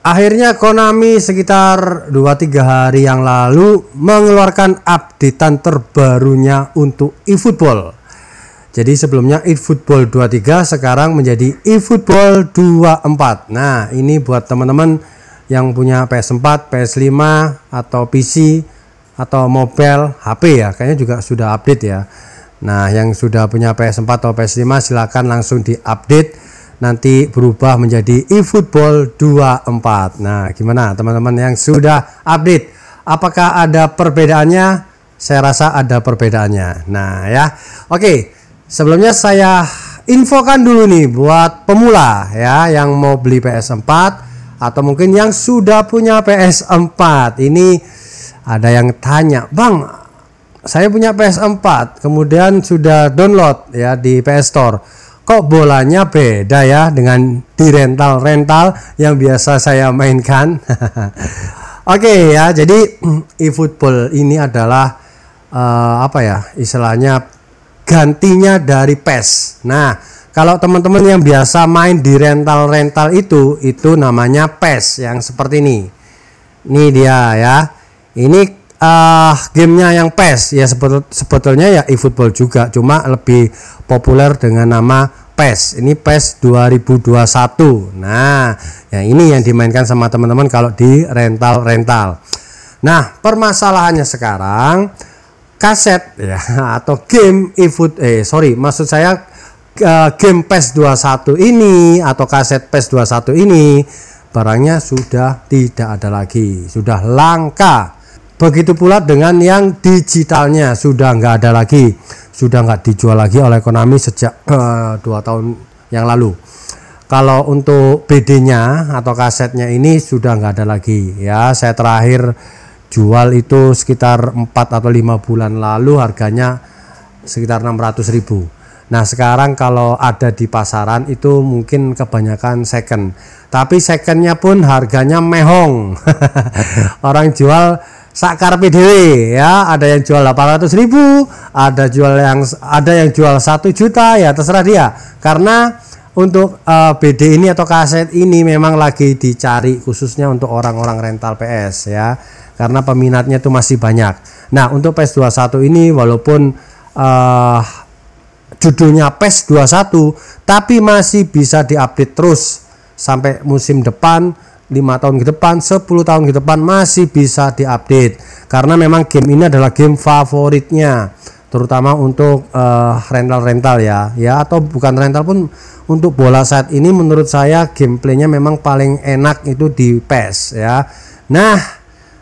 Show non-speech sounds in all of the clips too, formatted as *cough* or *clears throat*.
Akhirnya Konami sekitar 2-3 hari yang lalu mengeluarkan updatean terbarunya untuk eFootball. Jadi sebelumnya eFootball 23 sekarang menjadi eFootball 24. Nah, ini buat teman-teman yang punya PS4, PS5 atau PC atau mobile HP ya, kayaknya juga sudah update ya. Nah, yang sudah punya PS4 atau PS5 silakan langsung di-update nanti berubah menjadi eFootball 24. Nah, gimana teman-teman yang sudah update? Apakah ada perbedaannya? Saya rasa ada perbedaannya. Nah, ya. Oke, sebelumnya saya infokan dulu nih buat pemula ya yang mau beli PS4 atau mungkin yang sudah punya PS4. Ini ada yang tanya, "Bang, saya punya PS4, kemudian sudah download ya di PS Store." kok bolanya beda ya dengan di rental-rental yang biasa saya mainkan. *laughs* Oke okay, ya, jadi *clears throat* e-football ini adalah uh, apa ya istilahnya gantinya dari PES. Nah, kalau teman-teman yang biasa main di rental-rental itu, itu namanya PES yang seperti ini. Ini dia ya. Ini uh, gamenya yang PES ya sebetul, sebetulnya ya eFootball juga cuma lebih populer dengan nama PES ini PES 2021 nah yang ini yang dimainkan sama teman-teman kalau di rental-rental nah permasalahannya sekarang kaset ya *laughs* atau game eFoot eh sorry maksud saya eh, game PES 21 ini atau kaset PES 21 ini barangnya sudah tidak ada lagi sudah langka Begitu pula dengan yang digitalnya sudah nggak ada lagi, sudah nggak dijual lagi oleh Konami sejak eh, dua tahun yang lalu. Kalau untuk BD-nya atau kasetnya ini sudah nggak ada lagi ya. Saya terakhir jual itu sekitar 4 atau lima bulan lalu harganya sekitar 600 ribu. Nah sekarang kalau ada di pasaran itu mungkin kebanyakan second. Tapi secondnya pun harganya mehong. *laughs* Orang jual Sakar PDW ya ada yang jual 800 ribu ada jual yang ada yang jual 1 juta ya terserah dia karena untuk uh, eh, BD ini atau kaset ini memang lagi dicari khususnya untuk orang-orang rental PS ya karena peminatnya itu masih banyak nah untuk PS21 ini walaupun uh, judulnya ps e 21 tapi masih bisa diupdate terus sampai musim depan 5 tahun ke depan, 10 tahun ke depan masih bisa diupdate karena memang game ini adalah game favoritnya terutama untuk eh, rental-rental ya ya atau bukan rental pun untuk bola saat ini menurut saya gameplaynya memang paling enak itu di PES ya nah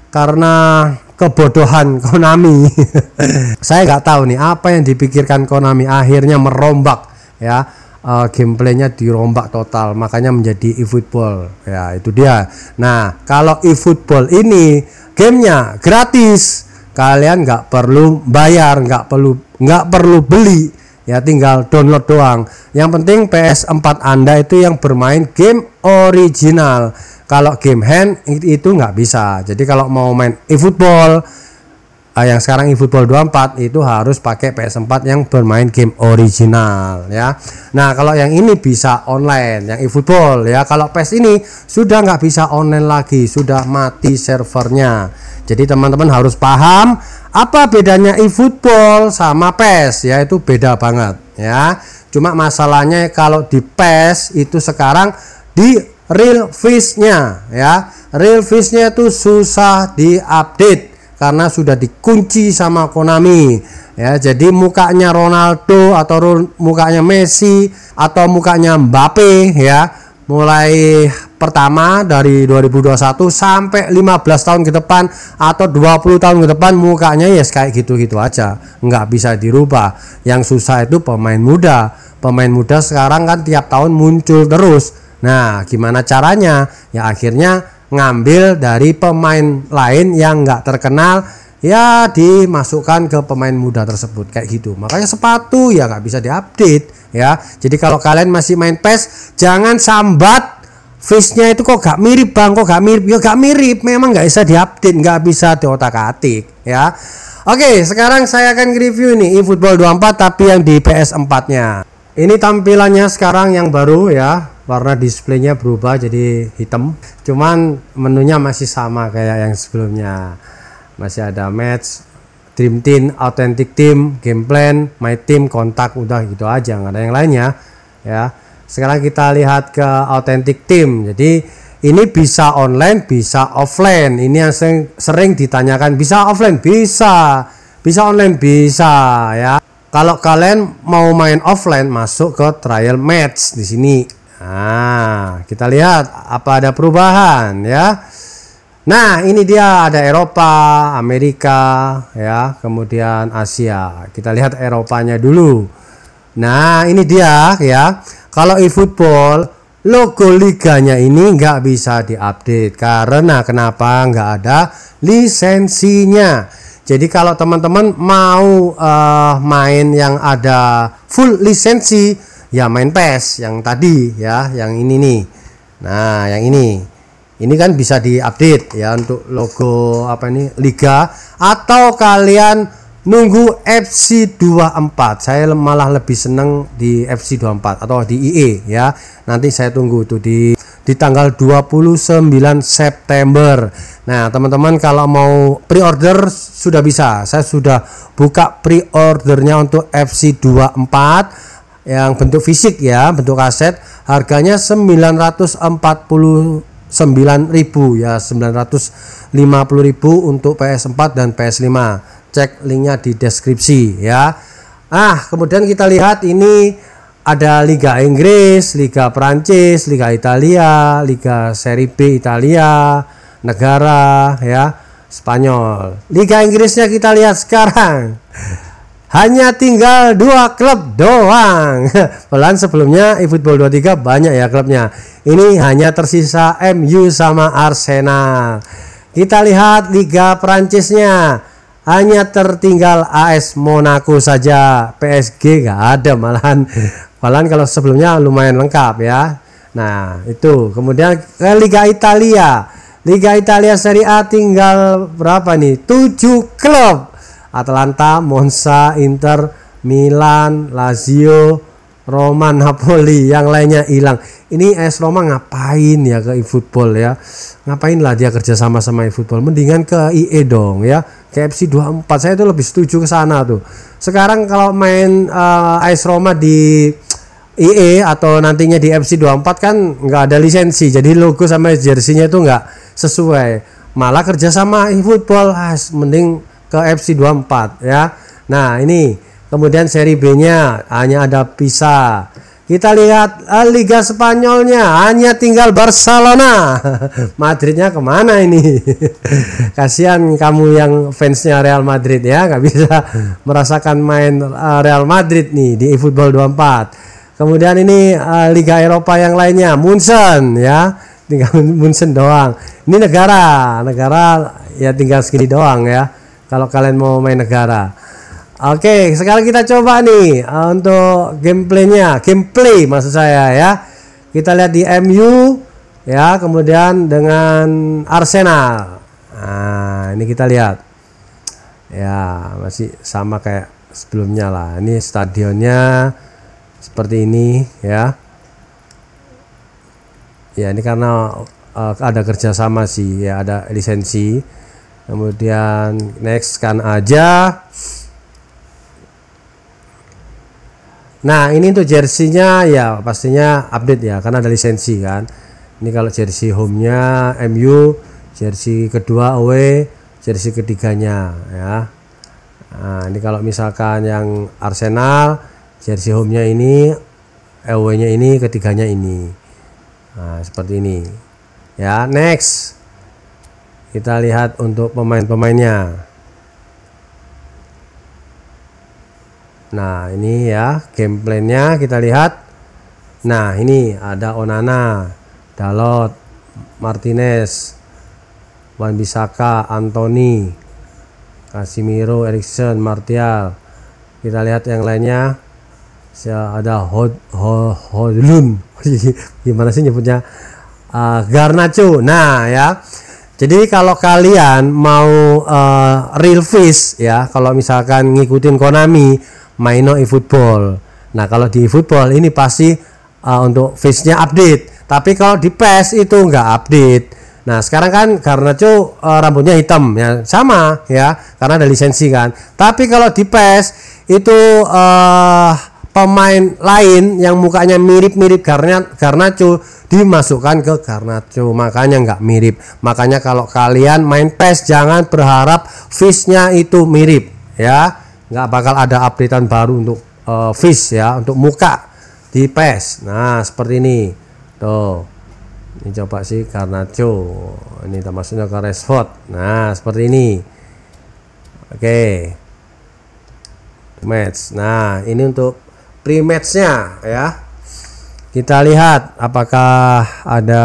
karena kebodohan *laughs* Konami *laughs* saya nggak tahu nih apa yang dipikirkan Konami akhirnya merombak ya uh, gameplaynya dirombak total makanya menjadi eFootball ya itu dia nah kalau eFootball ini gamenya gratis kalian nggak perlu bayar nggak perlu nggak perlu beli ya tinggal download doang yang penting PS4 anda itu yang bermain game original kalau game hand itu nggak bisa jadi kalau mau main eFootball uh, yang sekarang eFootball 24 itu harus pakai PS4 yang bermain game original ya. Nah kalau yang ini bisa online, yang eFootball ya. Kalau PS ini sudah nggak bisa online lagi, sudah mati servernya. Jadi teman-teman harus paham apa bedanya eFootball sama PS ya itu beda banget ya. Cuma masalahnya kalau di PS itu sekarang di real face-nya ya. Real face-nya itu susah di update karena sudah dikunci sama Konami ya jadi mukanya Ronaldo atau mukanya Messi atau mukanya Mbappe ya mulai pertama dari 2021 sampai 15 tahun ke depan atau 20 tahun ke depan mukanya ya yes, kayak gitu-gitu aja nggak bisa dirubah yang susah itu pemain muda pemain muda sekarang kan tiap tahun muncul terus nah gimana caranya ya akhirnya ngambil dari pemain lain yang nggak terkenal ya dimasukkan ke pemain muda tersebut kayak gitu makanya sepatu ya nggak bisa diupdate ya jadi kalau kalian masih main PES jangan sambat fishnya itu kok gak mirip bang kok gak mirip ya gak mirip memang nggak bisa diupdate nggak bisa diotak atik ya Oke sekarang saya akan review nih eFootball 24 tapi yang di PS4 nya ini tampilannya sekarang yang baru ya warna displaynya berubah jadi hitam cuman menunya masih sama kayak yang sebelumnya masih ada match dream team authentic team game plan my team kontak udah gitu aja nggak ada yang lainnya ya sekarang kita lihat ke authentic team jadi ini bisa online bisa offline ini yang sering, sering ditanyakan bisa offline bisa bisa online bisa ya kalau kalian mau main offline masuk ke trial match di sini Nah, kita lihat apa ada perubahan ya. Nah, ini dia ada Eropa, Amerika, ya, kemudian Asia. Kita lihat Eropanya dulu. Nah, ini dia ya. Kalau eFootball logo liganya ini nggak bisa diupdate karena kenapa nggak ada lisensinya. Jadi kalau teman-teman mau uh, main yang ada full lisensi, ya main PES yang tadi ya yang ini nih nah yang ini ini kan bisa diupdate ya untuk logo apa ini liga atau kalian nunggu FC24 saya malah lebih seneng di FC24 atau di IE ya nanti saya tunggu itu di di tanggal 29 September nah teman-teman kalau mau pre-order sudah bisa saya sudah buka pre-ordernya untuk FC24 yang bentuk fisik ya, bentuk aset harganya 949.000 ya, 950.000 untuk PS4 dan PS5. Cek linknya di deskripsi ya. Ah, kemudian kita lihat ini ada Liga Inggris, Liga Prancis, Liga Italia, Liga Serie B Italia, negara ya, Spanyol. Liga Inggrisnya kita lihat sekarang hanya tinggal dua klub doang. *laughs* Pelan sebelumnya eFootball 23 banyak ya klubnya. Ini hanya tersisa MU sama Arsenal. Kita lihat Liga Perancisnya Hanya tertinggal AS Monaco saja. PSG gak ada malahan. pelan *laughs* kalau sebelumnya lumayan lengkap ya. Nah, itu. Kemudian ke Liga Italia. Liga Italia Serie A tinggal berapa nih? 7 klub Atlanta, Monza, Inter, Milan, Lazio, Roma, *laughs* Napoli, yang lainnya hilang. Ini AS Roma ngapain ya ke eFootball ya? Ngapain lah dia kerja sama sama eFootball? Mendingan ke IE dong ya. KFC 24 saya itu lebih setuju ke sana tuh. Sekarang kalau main uh, eh, AS Roma di IE atau nantinya di FC 24 kan nggak ada lisensi. Jadi logo sama jersinya itu nggak sesuai. Malah kerja sama eFootball, ah, mending ke FC24 ya. Nah, ini kemudian seri B-nya hanya ada Pisa. Kita lihat eh, Liga Spanyolnya hanya tinggal Barcelona. *laughs* Madridnya kemana ini? *laughs* Kasihan kamu yang fansnya Real Madrid ya, nggak bisa *laughs* merasakan main eh, Real Madrid nih di eFootball 24. Kemudian ini eh, Liga Eropa yang lainnya, munson ya, tinggal munson doang. Ini negara, negara ya tinggal segini doang ya kalau kalian mau main negara. Oke, sekarang kita coba nih uh, untuk gameplaynya, gameplay maksud saya ya. Kita lihat di MU ya, kemudian dengan Arsenal. Nah, ini kita lihat. Ya, masih sama kayak sebelumnya lah. Ini stadionnya seperti ini ya. Ya, ini karena uh, ada kerjasama sih, ya ada lisensi kemudian next kan aja nah ini untuk jerseynya ya pastinya update ya karena ada lisensi kan ini kalau jersey home-nya MU jersey kedua away jersey ketiganya ya nah, ini kalau misalkan yang Arsenal jersey home-nya ini away-nya ini ketiganya ini nah, seperti ini ya next kita lihat untuk pemain-pemainnya. Nah, ini ya game nya kita lihat. Nah, ini ada Onana, Dalot, Martinez, Wan Bisaka, Anthony, Casimiro, Erikson, Martial. Kita lihat yang lainnya. Ada Hod, Hod, Hodlun. *laughs* Gimana sih nyebutnya? Uh, Garnacho. Nah, ya. Jadi kalau kalian mau uh, real fish ya, kalau misalkan ngikutin Konami, maino Football. Nah kalau di Football ini pasti uh, untuk fishnya update. Tapi kalau di PES itu nggak update. Nah sekarang kan karena cu uh, rambutnya hitam ya sama ya karena ada lisensi kan. Tapi kalau di PES itu uh, pemain lain yang mukanya mirip-mirip karena Garnacho dimasukkan ke karena Garnacho makanya nggak mirip makanya kalau kalian main PES jangan berharap fishnya itu mirip ya nggak bakal ada updatean baru untuk uh, fish ya untuk muka di PES nah seperti ini tuh ini coba sih cu ini termasuknya ke Rashford nah seperti ini oke okay. match nah ini untuk rematchnya ya kita lihat apakah ada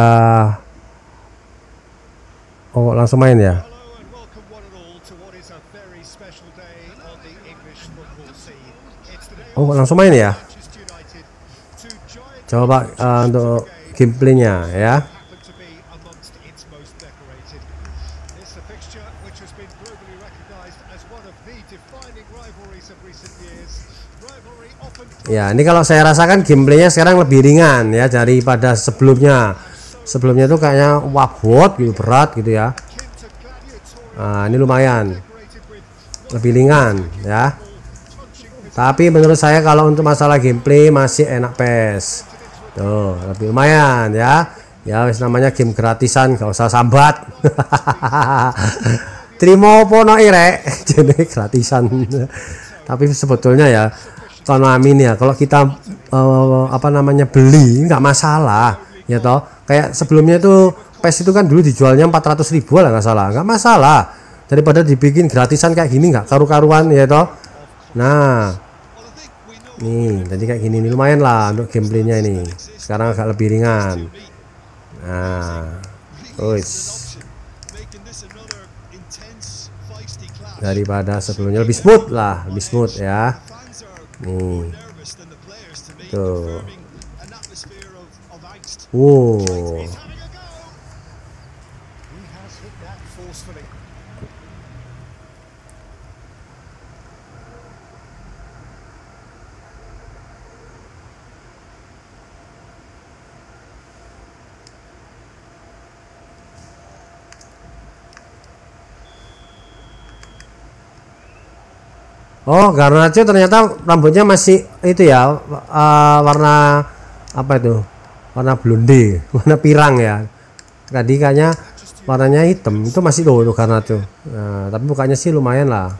oh langsung main ya oh langsung main ya coba uh, untuk gameplaynya ya Ya, ini kalau saya rasakan gameplaynya sekarang lebih ringan ya daripada sebelumnya. Sebelumnya itu kayaknya wabot gitu berat gitu ya. Nah, ini lumayan lebih ringan ya. Tapi menurut saya kalau untuk masalah gameplay masih enak PES. Tuh, lebih lumayan ya. Ya wis namanya game gratisan, gak usah sambat. *laughs* Trimo pono irek, *laughs* jadi gratisan. Tapi sebetulnya ya ekonomi Amin ya kalau kita uh, apa namanya beli nggak masalah ya toh kayak sebelumnya itu PES itu kan dulu dijualnya 400 ribu lah nggak salah nggak masalah daripada dibikin gratisan kayak gini nggak karu-karuan ya toh nah nih jadi kayak gini nih lumayan lah untuk gameplaynya ini sekarang agak lebih ringan nah terus daripada sebelumnya lebih smooth lah lebih smooth ya Whoa. Oh. Whoa. Oh, Garnacho ternyata rambutnya masih itu ya uh, warna apa itu? Warna blonde, *laughs* warna pirang ya. Tadi kayaknya warnanya hitam itu masih loh karena Nah, tapi bukannya sih lumayan lah.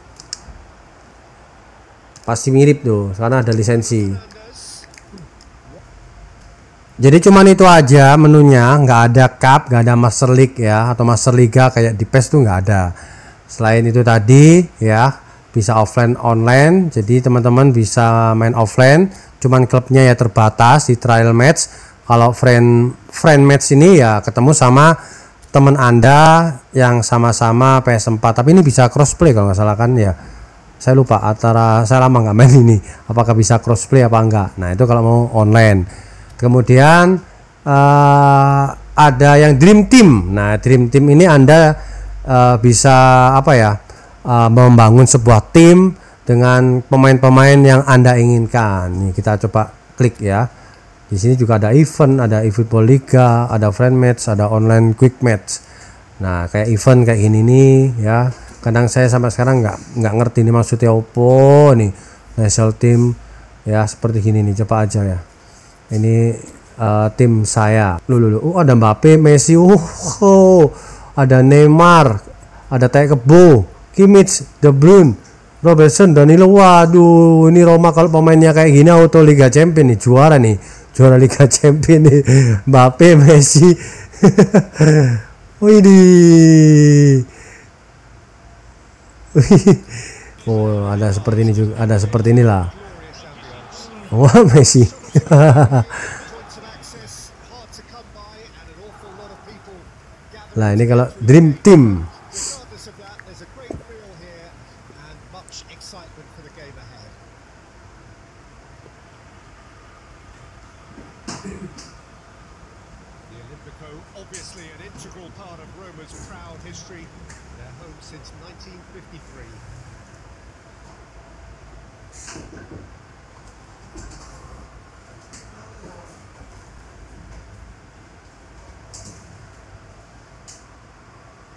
Pasti mirip tuh, karena ada lisensi. Jadi cuman itu aja menunya, nggak ada cup, nggak ada Master League ya atau Master Liga kayak di PES tuh nggak ada. Selain itu tadi ya bisa offline online jadi teman-teman bisa main offline cuman klubnya ya terbatas di trial match kalau friend friend match ini ya ketemu sama teman anda yang sama-sama PS4 tapi ini bisa crossplay kalau nggak salah kan ya saya lupa antara saya lama nggak main ini apakah bisa crossplay apa enggak nah itu kalau mau online kemudian uh, ada yang dream team nah dream team ini anda uh, bisa apa ya uh, membangun sebuah tim dengan pemain-pemain yang Anda inginkan. Nih, kita coba klik ya. Di sini juga ada event, ada eFootball Liga, ada friend match, ada online quick match. Nah, kayak event kayak ini nih ya. Kadang saya sampai sekarang nggak nggak ngerti ini maksudnya opo nih. National team ya seperti ini nih coba aja ya. Ini uh, tim saya. lu lu lu. uh, ada Mbappe, Messi, uh, oh, ada Neymar, ada Tekebo Kimmich, De Bruyne, Robertson, Danilo. Waduh, ini Roma kalau pemainnya kayak gini auto Liga Champion nih, juara nih. Juara Liga *laughs* Champion nih. Mbappe, Messi. *laughs* Wih *laughs* Oh, ada seperti ini juga, ada seperti inilah. Wah, Messi. nah, ini kalau dream team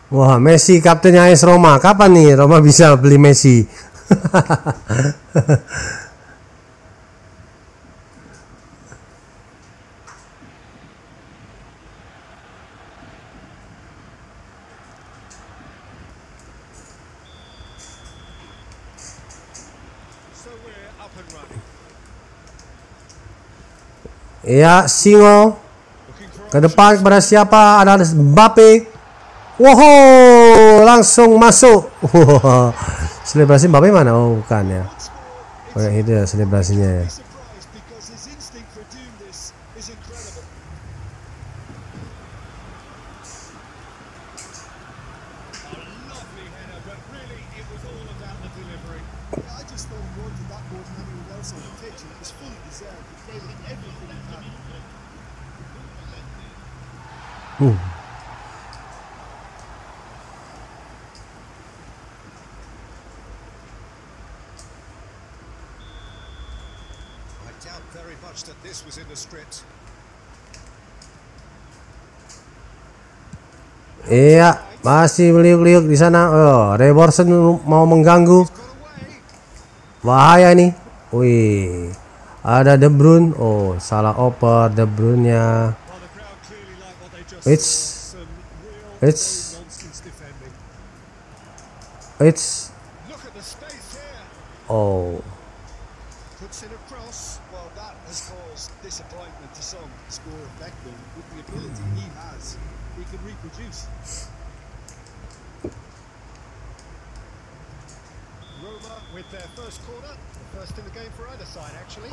Wah, Messi kaptennya AS Roma. Kapan nih Roma bisa beli Messi? *laughs* ya, Singo. Ke depan kepada siapa? Ada Mbappe. Wow, langsung masuk. Selebrasi Mbappe mana? Oh, bukan ya. Kayak oh, itu ya selebrasinya ya. Ooh. Hmm. doubt very much that this was in the script. Iya, masih meliuk-liuk di sana. Oh, Reborsen mau mengganggu. Bahaya ini. Wih. Ada De Bruyne. Oh, salah oper De Bruyne-nya. It's It's It's Oh. them with the ability he has, he can reproduce. Roma with their first corner, the first in the game for either side actually.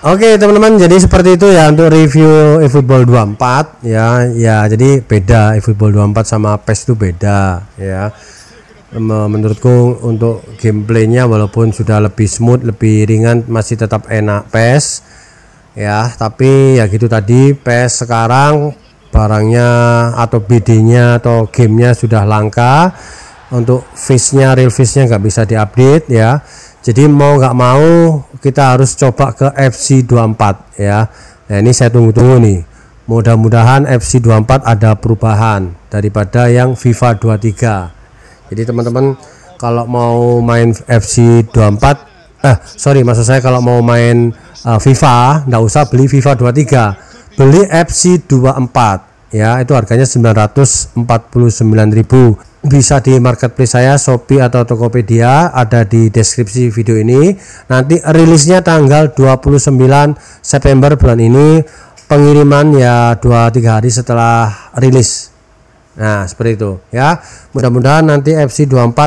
Oke okay, teman-teman jadi seperti itu ya untuk review eFootball 24 ya ya jadi beda eFootball 24 sama PES itu beda ya Eh, menurutku untuk gameplaynya walaupun sudah lebih smooth lebih ringan masih tetap enak PES ya tapi ya gitu tadi PES sekarang barangnya atau BD-nya atau gamenya sudah langka untuk face-nya real face-nya nggak bisa diupdate ya jadi mau nggak mau kita harus coba ke FC24 ya nah ini saya tunggu-tunggu nih mudah-mudahan FC24 ada perubahan daripada yang FIFA 23 jadi teman-teman kalau mau main FC 24 eh sorry maksud saya kalau mau main uh, FIFA nggak usah beli FIFA 23 beli FC 24 ya itu harganya 949.000 bisa di marketplace saya Shopee atau Tokopedia ada di deskripsi video ini nanti rilisnya tanggal 29 September bulan ini pengiriman ya 2-3 hari setelah rilis Nah, seperti itu ya. Mudah-mudahan nanti FC24 uh,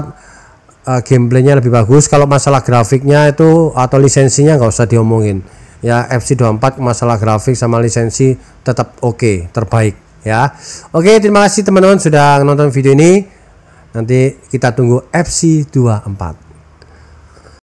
eh, gameplaynya lebih bagus. Kalau masalah grafiknya itu atau lisensinya nggak usah diomongin. Ya, FC24 masalah grafik sama lisensi tetap oke, okay, terbaik ya. Oke, terima kasih teman-teman sudah nonton video ini. Nanti kita tunggu FC24.